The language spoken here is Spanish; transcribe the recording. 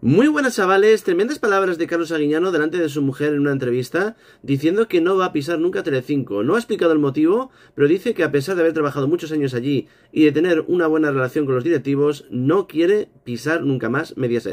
Muy buenas chavales, tremendas palabras de Carlos Aguiñano delante de su mujer en una entrevista, diciendo que no va a pisar nunca Telecinco. No ha explicado el motivo, pero dice que a pesar de haber trabajado muchos años allí y de tener una buena relación con los directivos, no quiere pisar nunca más Mediaset.